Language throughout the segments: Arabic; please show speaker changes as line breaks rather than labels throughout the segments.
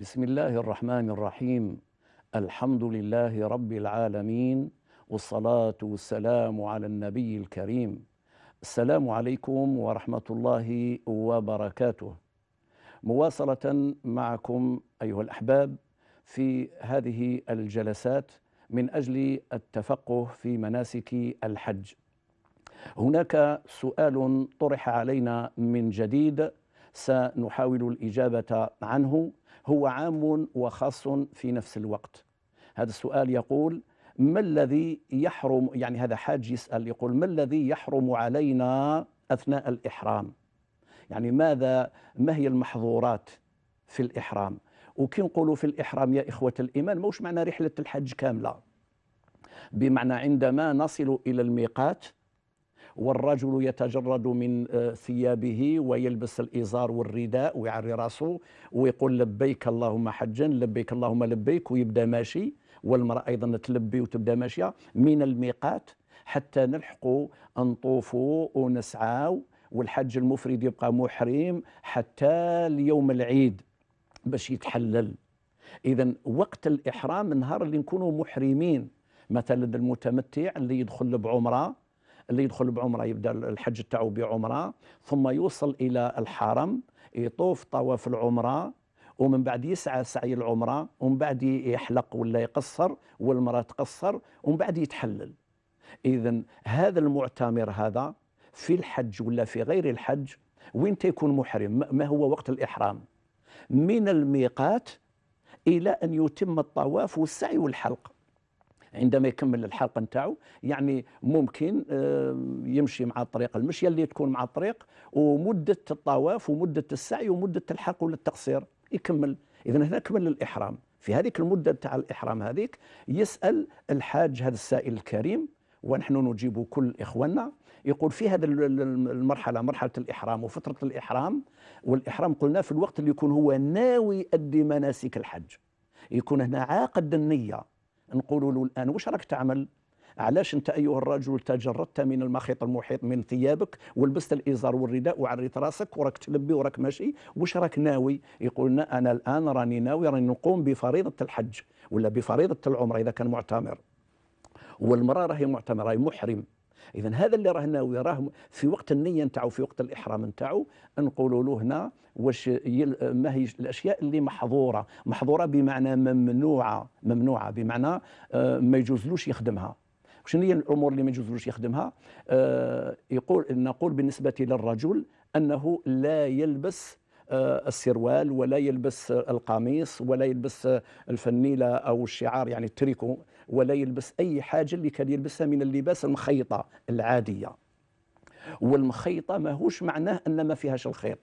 بسم الله الرحمن الرحيم الحمد لله رب العالمين والصلاه والسلام على النبي الكريم السلام عليكم ورحمه الله وبركاته مواصله معكم ايها الاحباب في هذه الجلسات من اجل التفقه في مناسك الحج هناك سؤال طرح علينا من جديد سنحاول الإجابة عنه هو عام وخاص في نفس الوقت هذا السؤال يقول ما الذي يحرم يعني هذا حاج يسأل يقول ما الذي يحرم علينا أثناء الإحرام يعني ماذا ما هي المحظورات في الإحرام وكي نقولوا في الإحرام يا إخوة الإيمان موش معنى رحلة الحج كاملة بمعنى عندما نصل إلى الميقات والرجل يتجرد من آه، ثيابه ويلبس الإزار والرداء ويعري راسه ويقول لبيك اللهم حجا لبيك اللهم لبيك ويبدأ ماشي والمرأة أيضا تلبي وتبدأ ماشية من الميقات حتى نلحقوا نطوفوا ونسعاو والحج المفرد يبقى محرم حتى ليوم العيد باش يتحلل اذا وقت الاحرام النهار اللي نكونوا محرمين مثلا المتمتع اللي يدخل بعمره اللي يدخل بعمره يبدا الحج تاعو بعمره ثم يوصل الى الحرم يطوف طواف العمره ومن بعد يسعى سعي العمره ومن بعد يحلق ولا يقصر والمراه تقصر ومن بعد يتحلل اذا هذا المعتمر هذا في الحج ولا في غير الحج وين تيكون محرم ما هو وقت الاحرام من الميقات الى ان يتم الطواف والسعي والحلق عندما يكمل الحلقه نتاعو يعني ممكن آه، يمشي مع الطريق المشيه اللي تكون مع الطريق ومده الطواف ومده السعي ومده الحلق ولا التقصير يكمل اذا هنا كمل الاحرام في هذيك المده تاع الاحرام هذيك يسال الحاج هذا السائل الكريم ونحن نجيب كل اخواننا يقول في هذا المرحله مرحله الاحرام وفتره الاحرام والاحرام قلنا في الوقت اللي يكون هو ناوي يؤدي مناسك الحج يكون هنا عاقد النيه نقولوا له الان واش راك تعمل علاش انت ايها الرجل تجردت من المخيط المحيط من ثيابك ولبست الازار والرداء وعريت راسك وراك تلبي وراك ماشي واش راك ناوي يقولنا انا الان راني ناوي راني نقوم بفريضه الحج ولا بفريضه العمره اذا كان معتمر والمراه راهي معتمره راهي محرم اذا هذا اللي راه ناوي راه في وقت النيه نتاعو في وقت الاحرام نتاعو نقولوا له هنا واش ما هي الاشياء اللي محظوره محظوره بمعنى ممنوعه ممنوعه بمعنى آه، ما يجوزلوش يخدمها شنو هي الامور اللي ما يجوزلوش يخدمها آه، يقول نقول بالنسبه للرجل انه لا يلبس السروال ولا يلبس القميص ولا يلبس الفنيله او الشعار يعني التريكو ولا يلبس اي حاجه اللي كان يلبسها من اللباس المخيطه العاديه والمخيطه ماهوش معناه ان ما فيهاش الخيط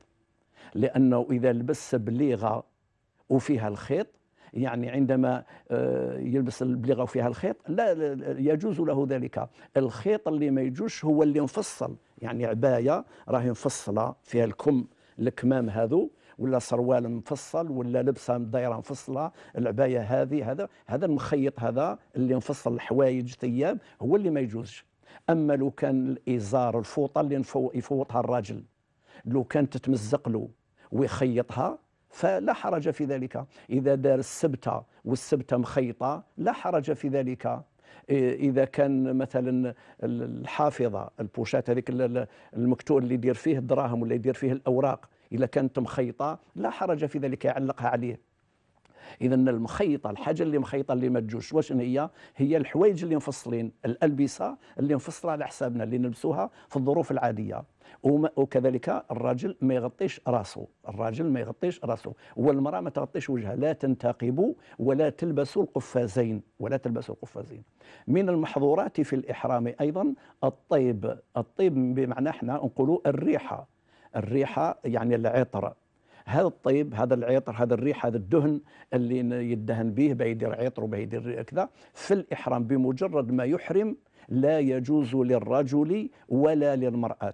لانه اذا لبس بليغه وفيها الخيط يعني عندما آه، يلبس البليغه وفيها الخيط لا يجوز له ذلك الخيط اللي ما يجوش هو اللي مفصل يعني عبايه راهي مفصله فيها الكم الكمام هذو ولا سروال مفصل ولا لبسه دايره مفصله العبايه هذه هذا هذا المخيط هذا اللي مفصل الحوايج ثياب هو اللي ما يجوزش اما لو كان الازار الفوطه اللي يفوطها الراجل لو كان تتمزق له ويخيطها فلا حرج في ذلك إذا دار السبتة والسبتة مخيطة لا حرج في ذلك اذا كان مثلا الحافظه البوشات هذيك المكتور اللي يدير فيه الدراهم ولا يدير فيه الاوراق اذا كانت مخيطه لا حرج في ذلك يعلقها عليه اذا المخيطه الحاجه اللي مخيطه اللي ما تجوش واش هي هي الحوايج اللي مفصلين الالبسه اللي مفصله على حسابنا اللي نلبسوها في الظروف العاديه وكذلك الرجل ما يغطيش راسه الرجل ما يغطيش راسه والمرأة ما تغطيش وجهها لا تنتقب ولا تلبس القفازين ولا تلبس القفازين من المحظورات في الإحرام أيضا الطيب الطيب بمعنى احنا نقولوا الريحة الريحة يعني العطر هذا الطيب هذا العطر هذا الريح هذا الدهن اللي يدهن به بيدير عطر وبيدير كذا في الإحرام بمجرد ما يحرم لا يجوز للرجل ولا للمرأة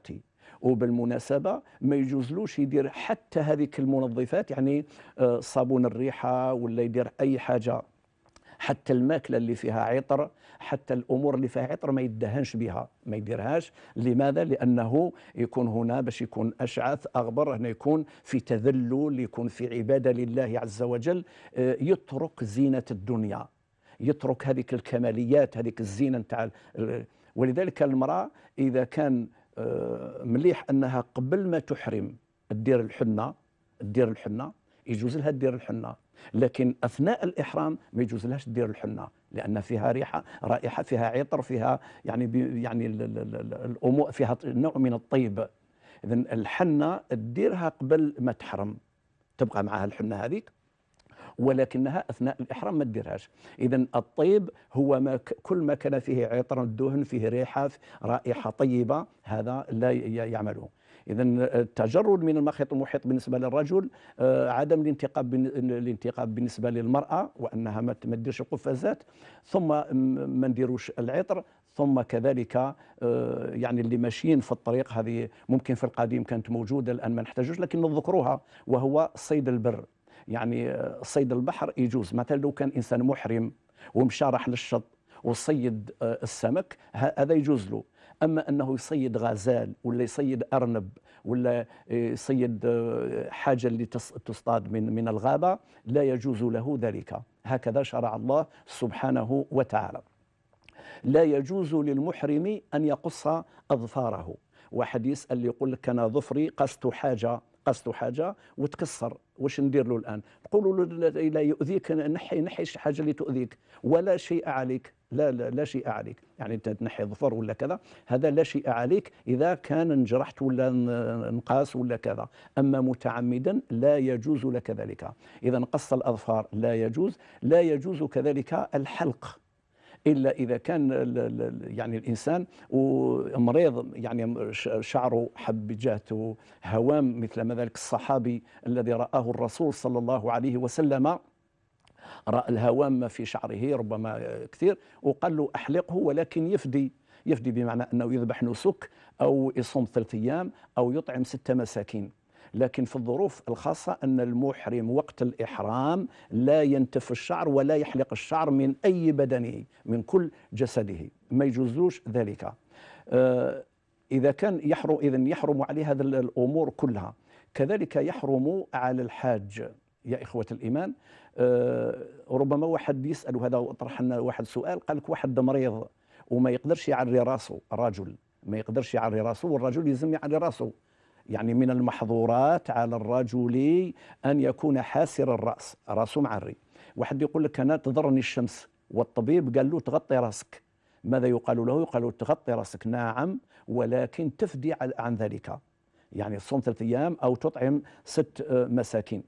وبالمناسبه ما يجوزلوش يدير حتى هذيك المنظفات يعني آه، صابون الريحه ولا يدير اي حاجه حتى الماكله اللي فيها عطر حتى الامور اللي فيها عطر ما يدهنش بها ما يديرهاش لماذا لانه يكون هنا باش يكون اشعث اغبر هنا يكون في تذلل يكون في عباده لله عز وجل آه، يترك زينه الدنيا يترك هذيك الكماليات هذيك الزينه نتاع آه، ولذلك المراه اذا كان مليح انها قبل ما تحرم تدير الحنه تدير الحنه يجوز لها تدير الحنه لكن اثناء الاحرام ما يجوز لهاش تدير الحنه لان فيها ريحه رائحه فيها عطر فيها يعني يعني الامور فيها نوع من الطيب اذا الحنه تديرها قبل ما تحرم تبقى معها الحنه هذيك ولكنها اثناء الاحرام ما تديرهاش اذا الطيب هو ما كل ما كان فيه عطر الدهن فيه ريحه رائحه طيبه هذا لا يعمله اذا التجرد من المخيط المحيط بالنسبه للرجل آه، عدم الانتقاب الانتقاب بالنسبه للمراه وانها ما تديرش القفازات ثم ما نديروش العطر ثم كذلك آه، يعني اللي ماشيين في الطريق هذه ممكن في القديم كانت موجوده الان ما نحتاجوش لكن نذكروها وهو صيد البر يعني صيد البحر يجوز مثلا لو كان انسان محرم ومشى راح للشط وصيد آه، السمك هذا يجوز له اما انه يصيد غزال ولا يصيد ارنب ولا آه، يصيد آه، حاجه اللي تصطاد من من الغابه لا يجوز له ذلك هكذا شرع الله سبحانه وتعالى لا يجوز للمحرم ان يقص اظفاره واحد يسال يقول لك انا ظفري قصت حاجه قصده حاجه وتكسر واش ندير له الان نقول له لا يؤذيك نحي نحي شي حاجه اللي تؤذيك ولا شيء عليك لا لا, لا شيء عليك يعني انت تنحي ظفر ولا كذا هذا لا شيء عليك اذا كان انجرحت ولا انقاس ولا كذا اما متعمدا لا يجوز لك ذلك اذا قص الاظفار لا يجوز لا يجوز كذلك الحلق الا اذا كان يعني الانسان ومريض يعني شعره حبجاته هوام مثل ما ذلك الصحابي الذي رآه الرسول صلى الله عليه وسلم رأى الهوام في شعره ربما كثير وقال له أحلقه ولكن يفدي يفدي بمعنى أنه يذبح نسك أو يصوم ثلاث أيام أو يطعم ستة مساكين لكن في الظروف الخاصة أن المحرم وقت الإحرام لا ينتف الشعر ولا يحلق الشعر من أي بدنه من كل جسده ما يجوزوش ذلك آه، إذا كان يحرم إذا يحرم عليه هذه الأمور كلها كذلك يحرم على الحاج يا إخوة الإيمان آه، ربما واحد يسأل وهذا طرح لنا واحد سؤال قال لك واحد مريض وما يقدرش يعري راسه رجل ما يقدرش يعري راسه والرجل يلزم يعري راسه يعني من المحظورات على الرجل أن يكون حاسر الرأس رأسه معري واحد يقول لك أنا تضرني الشمس والطبيب قال له تغطي رأسك ماذا يقال له يقال له تغطي رأسك نعم ولكن تفدي عن ذلك يعني تصوم ثلاث أيام أو تطعم ست آه، مساكين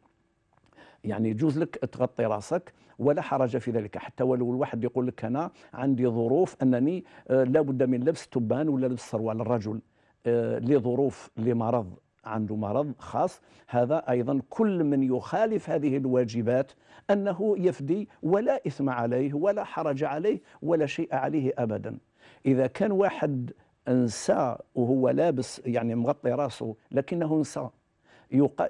يعني يجوز لك تغطي راسك ولا حرج في ذلك حتى ولو الواحد يقول لك انا عندي ظروف انني آه، لابد من لبس تبان ولا لبس سروال الرجل آه، لظروف لمرض عنده مرض خاص هذا أيضا كل من يخالف هذه الواجبات أنه يفدي ولا إثم عليه ولا حرج عليه ولا شيء عليه أبدا إذا كان واحد انسى وهو لابس يعني مغطي راسه لكنه انسى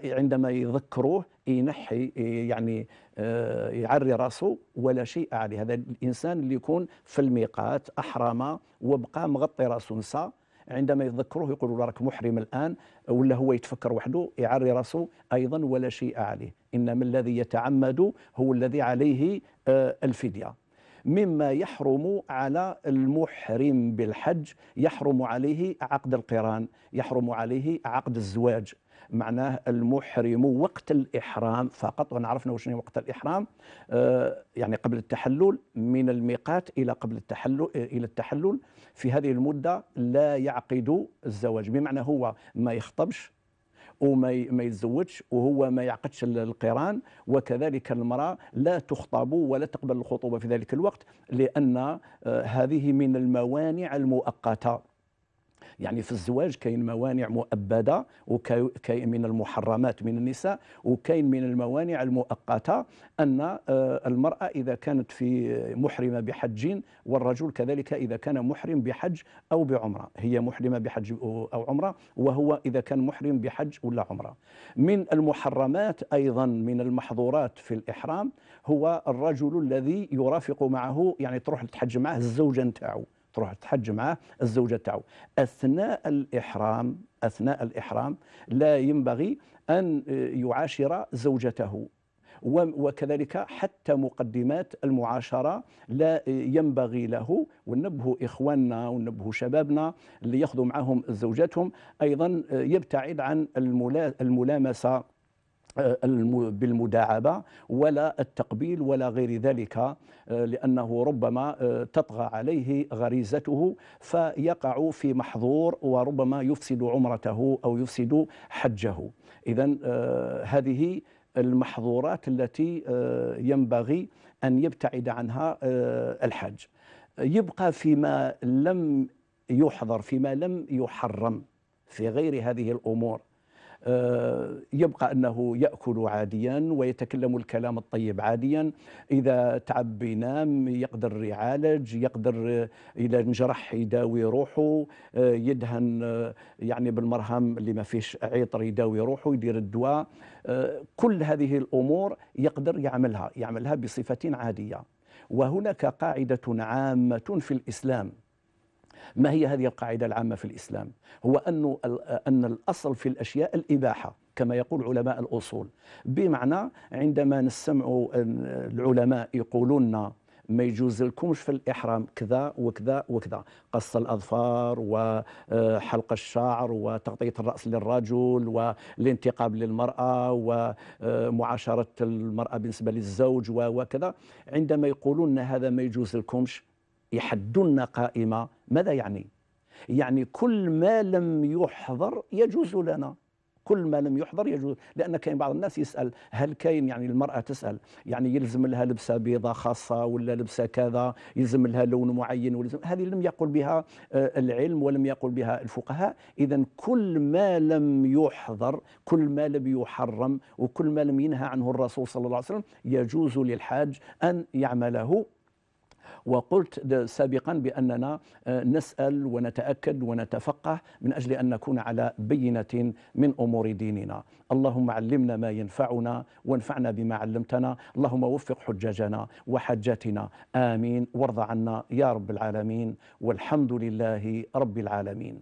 عندما يذكروه ينحي يعني آه، يعري راسه ولا شيء عليه هذا الانسان اللي يكون في الميقات احرم وبقى مغطي راسه نسى عندما يتذكروه يقولوا راك محرم الآن ولا هو يتفكر وحده يعري راسه أيضا ولا شيء عليه إنما الذي يتعمد هو الذي عليه آه، الفدية مما يحرم على المحرم بالحج يحرم عليه عقد القران يحرم عليه عقد الزواج معناه المحرم وقت الإحرام فقط ونعرفنا وش وقت الإحرام آه، يعني قبل التحلل من الميقات إلى قبل التحلل إلى التحلل في هذه المدة لا يعقد الزواج بمعنى هو ما يخطبش وما يتزوجش وهو ما يعقدش القران وكذلك المراه لا تخطب ولا تقبل الخطوبه في ذلك الوقت لان آه، هذه من الموانع المؤقته يعني في الزواج كاين موانع مؤبده وكاين من المحرمات من النساء وكاين من الموانع المؤقته ان آه، المراه اذا كانت في محرمه بحج والرجل كذلك اذا كان محرم بحج او بعمره هي محرمه بحج او عمره وهو اذا كان محرم بحج ولا عمره من المحرمات ايضا من المحظورات في الاحرام هو الرجل الذي يرافق معه يعني تروح تحج معه الزوجه نتاعو تروح تحج معاه الزوجة تاعو أثناء الإحرام أثناء الإحرام لا ينبغي أن يعاشر زوجته وكذلك حتى مقدمات المعاشرة لا ينبغي له ونبه إخواننا ونبه شبابنا اللي يأخذوا معهم زوجاتهم أيضا يبتعد عن الملامسة آه، بالمداعبه ولا التقبيل ولا غير ذلك آه، لانه ربما آه، تطغى عليه غريزته فيقع في محظور وربما يفسد عمرته او يفسد حجه اذا هذه المحظورات التي ينبغي ان يبتعد عنها الحاج يبقى فيما لم يحظر فيما لم يحرم في غير هذه الامور آه، يبقى أنه يأكل عاديا ويتكلم الكلام الطيب عاديا إذا تعب ينام يقدر يعالج يقدر إذا انجرح يداوي روحه آه، يدهن آه، يعني بالمرهم اللي ما فيش عطر يداوي روحه يدير الدواء كل هذه الأمور يقدر يعملها يعملها بصفة عادية وهناك قاعدة عامة في الإسلام ما هي هذه القاعدة العامة في الإسلام هو أنه أن الأصل في الأشياء الإباحة كما يقول علماء الأصول بمعنى عندما نسمع العلماء يقولون لنا ما يجوز لكمش في الإحرام كذا وكذا وكذا قص الأظفار وحلق آه، الشعر وتغطية الرأس للرجل والانتقاب للمرأة ومعاشرة آه، المرأة بالنسبة للزوج وكذا عندما يقولون هذا ما يجوز لكمش يحدون قائمة ماذا يعني؟ يعني كل ما لم يحضر يجوز لنا كل ما لم يحضر يجوز لان كاين بعض الناس يسال هل كاين يعني المراه تسال يعني يلزم لها لبسه بيضاء خاصه ولا لبسه كذا يلزم لها لون معين ولزم هذه لم يقل بها آه، العلم ولم يقل بها الفقهاء اذا كل ما لم يحضر كل ما لم يحرم وكل ما لم ينهى عنه الرسول صلى الله عليه وسلم يجوز للحاج ان يعمله وقلت سابقا بأننا آه، نسأل ونتأكد ونتفقه من أجل أن نكون على بينة من أمور ديننا اللهم علمنا ما ينفعنا وانفعنا بما علمتنا اللهم وفق حججنا وحجتنا آمين وارض عنا يا رب العالمين والحمد لله رب العالمين